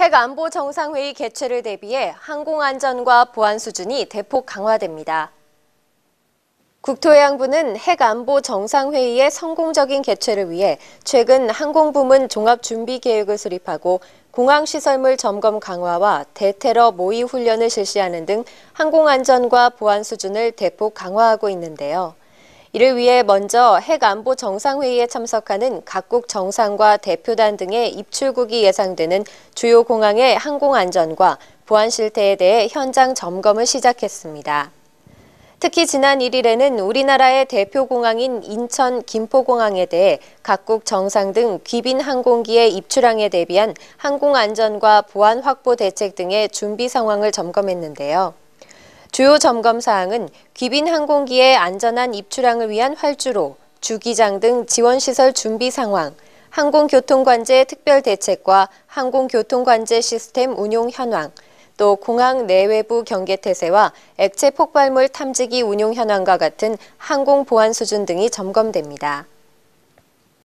핵 안보 정상회의 개최를 대비해 항공안전과 보안 수준이 대폭 강화됩니다. 국토해양부는 핵 안보 정상회의의 성공적인 개최를 위해 최근 항공부문 종합준비계획을 수립하고 공항시설물 점검 강화와 대테러 모의 훈련을 실시하는 등 항공안전과 보안 수준을 대폭 강화하고 있는데요. 이를 위해 먼저 핵안보 정상회의에 참석하는 각국 정상과 대표단 등의 입출국이 예상되는 주요 공항의 항공안전과 보안 실태에 대해 현장 점검을 시작했습니다. 특히 지난 1일에는 우리나라의 대표 공항인 인천 김포공항에 대해 각국 정상 등 귀빈 항공기의 입출항에 대비한 항공안전과 보안 확보 대책 등의 준비 상황을 점검했는데요. 주요 점검 사항은 귀빈 항공기의 안전한 입출항을 위한 활주로, 주기장 등 지원시설 준비 상황, 항공교통관제 특별 대책과 항공교통관제 시스템 운용 현황, 또 공항 내외부 경계태세와 액체 폭발물 탐지기 운용 현황과 같은 항공보안 수준 등이 점검됩니다.